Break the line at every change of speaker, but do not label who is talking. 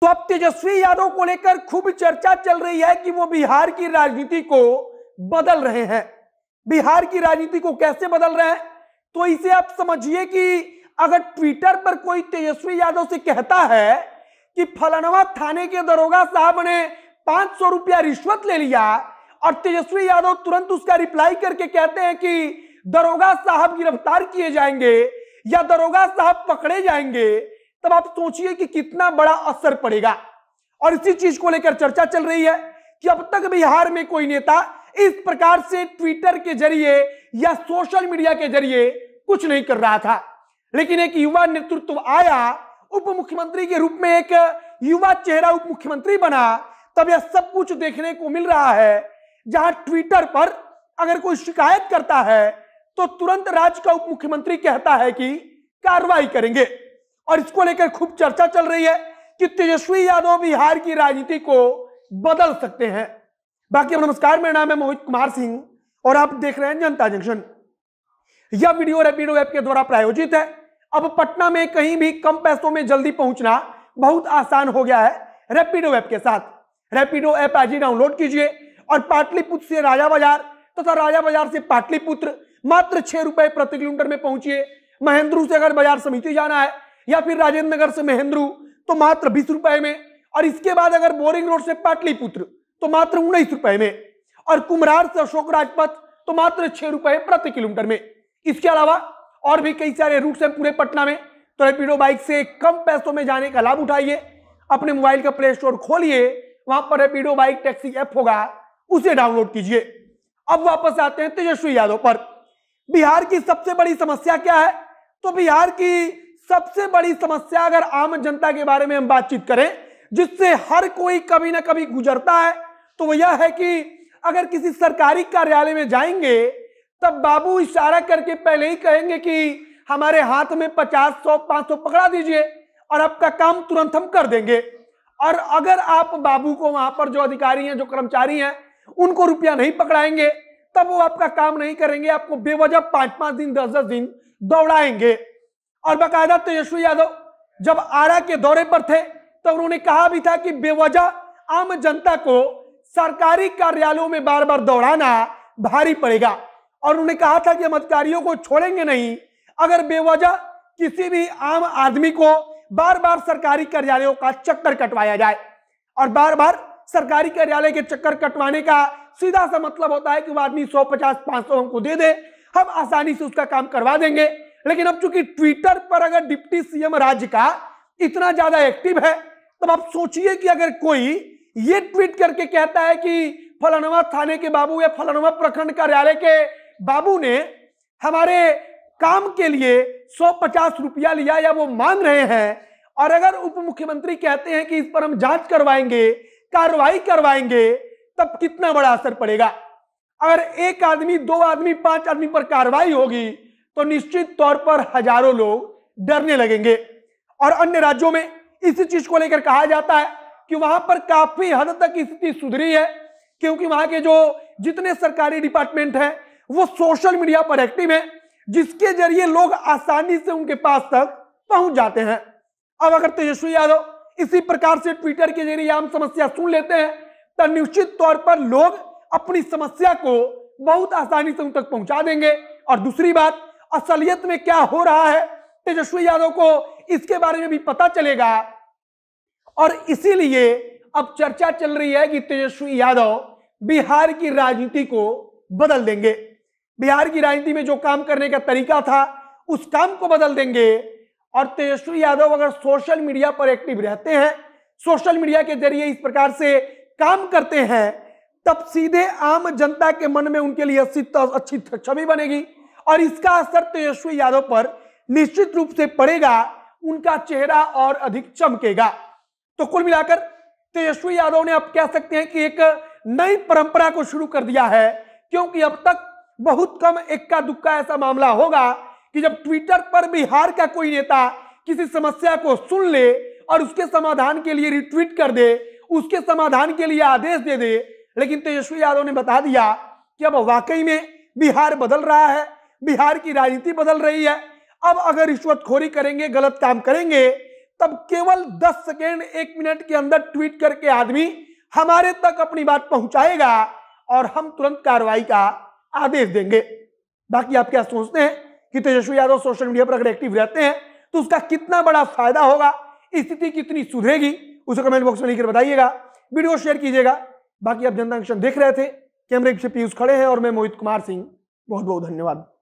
तो अब तेजस्वी यादव को लेकर खूब चर्चा चल रही है कि वो बिहार की राजनीति को बदल रहे हैं बिहार की राजनीति को कैसे बदल रहे हैं तो इसे आप समझिए कि अगर ट्विटर पर कोई तेजस्वी यादव से कहता है कि फलनवा थाने के दरोगा साहब ने पांच सौ रुपया रिश्वत ले लिया और तेजस्वी यादव तुरंत उसका रिप्लाई करके कहते हैं कि दरोगा साहब गिरफ्तार किए जाएंगे या दरोगा साहब पकड़े जाएंगे तब आप सोचिए कि कितना बड़ा असर पड़ेगा और इसी चीज को लेकर चर्चा चल रही है कि अब तक बिहार में कोई नेता इस प्रकार से ट्विटर के जरिए या सोशल मीडिया के जरिए कुछ नहीं कर रहा था लेकिन एक युवा नेतृत्व आया उप मुख्यमंत्री के रूप में एक युवा चेहरा उप मुख्यमंत्री बना तब यह सब कुछ देखने को मिल रहा है जहां ट्विटर पर अगर कोई शिकायत करता है तो तुरंत राज्य का उप मुख्यमंत्री कहता है कि कार्रवाई करेंगे और इसको लेकर खूब चर्चा चल रही है कि तेजस्वी यादव बिहार की राजनीति को बदल सकते हैं बाकी नमस्कार मेरा नाम है मोहित कुमार सिंह और आप देख रहे हैं जनता जंक्शन यह वीडियो रेपिडो ऐप के द्वारा प्रायोजित है अब पटना में कहीं भी कम पैसों में जल्दी पहुंचना बहुत आसान हो गया है रेपिडो ऐप के साथ रेपिडो ऐप आज ही डाउनलोड कीजिए और पाटलिपुत्र से राजा बाजार तथा तो राजा बाजार से पाटलिपुत्र मात्र छह रुपए प्रति किलोमीटर में पहुंचिए महेंद्रू से अगर बाजार समिति जाना है या फिर राजेंद्र नगर से महेंद्रू तो मात्र बीस रुपए में और इसके बाद अगर बोरिंग रोड से पाटलिपुत्र तो मात्र उन्नीस रुपए में और कुमरार से अशोक राजपथ तो मात्र छह रुपए प्रति किलोमीटर में इसके अलावा और भी कई सारे रूट्स हैं पूरे पटना में तो रेपिडो बाइक से कम पैसों में जाने का लाभ उठाइए अपने मोबाइल का प्ले स्टोर खोलिए वहां पर रेपिडो बाइक टैक्सी ऐप होगा उसे डाउनलोड कीजिए अब वापस आते हैं तेजस्वी यादव पर बिहार की सबसे बड़ी समस्या क्या है तो बिहार की सबसे बड़ी समस्या अगर आम जनता के बारे में हम बातचीत करें जिससे हर कोई कभी ना कभी गुजरता है तो वह यह है कि अगर किसी सरकारी कार्यालय में जाएंगे तब बाबू इशारा करके पहले ही कहेंगे कि हमारे हाथ में पचास सौ पांच सौ पकड़ा दीजिए और आपका काम तुरंत हम कर देंगे और अगर आप बाबू को वहां पर जो अधिकारी हैं जो कर्मचारी हैं उनको रुपया नहीं पकड़ाएंगे तब वो आपका काम नहीं करेंगे आपको बेवजह पांच पांच दिन दस दस दिन दौड़ाएंगे और बाकायदा तेजस्वी तो यादव जब आरा के दौरे पर थे तो उन्होंने कहा भी था कि बेवजह आम जनता को सरकारी कार्यालयों में बार बार दौड़ाना भारी पड़ेगा और उन्होंने कहा था कि हम अधिकारियों को छोड़ेंगे नहीं अगर बेवजह किसी भी आम आदमी को बार बार सरकारी कार्यालयों का चक्कर कटवाया जाए और बार बार सरकारी कार्यालय के चक्कर कटवाने का सीधा सा मतलब होता है कि वो आदमी सौ पचास पांच सौ हमको दे दे हम आसानी से उसका काम करवा देंगे लेकिन अब चूंकि ट्विटर पर अगर डिप्टी सीएम राज्य का इतना ज्यादा एक्टिव है तब आप सोचिए कि अगर कोई ये ट्वीट करके कहता है कि फलनवा थाने के बाबू या फलनवा प्रखंड कार्यालय के बाबू ने हमारे काम के लिए सौ पचास रुपया लिया या वो मांग रहे हैं और अगर उप मुख्यमंत्री कहते हैं कि इस पर हम जांच करवाएंगे कार्रवाई करवाएंगे तब कितना बड़ा असर पड़ेगा अगर एक आदमी दो आदमी पांच आदमी पर कार्रवाई होगी तो निश्चित तौर पर हजारों लोग डरने लगेंगे और अन्य राज्यों में इसी चीज को लेकर कहा जाता है कि वहां पर काफी हद तक स्थिति सुधरी है क्योंकि वहां के जो जितने सरकारी डिपार्टमेंट है वो सोशल मीडिया पर एक्टिव है जिसके जरिए लोग आसानी से उनके पास तक पहुंच जाते हैं अब अगर तेजस्वी यादव इसी प्रकार से ट्विटर के जरिए आम समस्या सुन लेते हैं तो निश्चित तौर पर लोग अपनी समस्या को बहुत आसानी से उन तक पहुंचा देंगे और दूसरी बात असलियत में क्या हो रहा है तेजस्वी यादव को इसके बारे में भी पता चलेगा और इसीलिए अब चर्चा चल रही है कि तेजस्वी यादव बिहार की राजनीति को बदल देंगे बिहार की राजनीति में जो काम करने का तरीका था उस काम को बदल देंगे और तेजस्वी यादव अगर सोशल मीडिया पर एक्टिव रहते हैं सोशल मीडिया के जरिए इस प्रकार से काम करते हैं तब सीधे आम जनता के मन में उनके लिए तो अच्छी अच्छी छवि बनेगी और इसका असर तेजस्वी तो यादव पर निश्चित रूप से पड़ेगा उनका चेहरा और अधिक चमकेगा तो कुल मिलाकर तेजस्वी तो यादव ने अब कह सकते हैं कि एक नई परंपरा को शुरू कर दिया है क्योंकि अब तक बहुत कम इक्का दुक्का ऐसा मामला होगा कि जब ट्विटर पर बिहार का कोई नेता किसी समस्या को सुन ले और उसके समाधान के लिए रिट्वीट कर दे उसके समाधान के लिए आदेश दे दे लेकिन तेजस्वी तो यादव ने बता दिया कि अब वाकई में बिहार बदल रहा है बिहार की राजनीति बदल रही है अब अगर रिश्वतखोरी करेंगे गलत काम करेंगे तब केवल 10 सेकेंड एक मिनट के अंदर ट्वीट करके आदमी हमारे तक अपनी बात पहुंचाएगा और हम तुरंत कार्रवाई का आदेश देंगे बाकी आप क्या सोचते हैं कि तेजस्वी यादव सोशल मीडिया पर अगर एक्टिव रहते हैं तो उसका कितना बड़ा फायदा होगा स्थिति कितनी सुधरेगी उसे कमेंट बॉक्स में लिखकर बताइएगा वीडियो शेयर कीजिएगा बाकी आप जनता देख रहे थे कैमरे के पीयूष खड़े हैं और मैं मोहित कुमार सिंह बहुत बहुत धन्यवाद